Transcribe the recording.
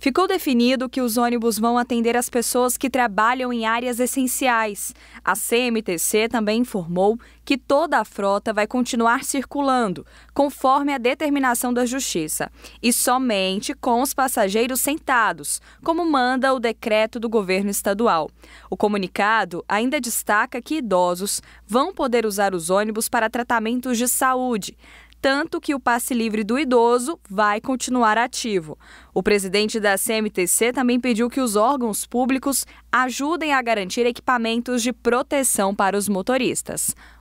Ficou definido que os ônibus vão atender as pessoas que trabalham em áreas essenciais. A CMTC também informou que toda a frota vai continuar circulando, conforme a determinação da Justiça, e somente com os passageiros sentados, como manda o decreto do governo estadual. O comunicado ainda destaca que idosos vão poder usar os ônibus para tratamentos de saúde tanto que o passe livre do idoso vai continuar ativo. O presidente da CMTC também pediu que os órgãos públicos ajudem a garantir equipamentos de proteção para os motoristas.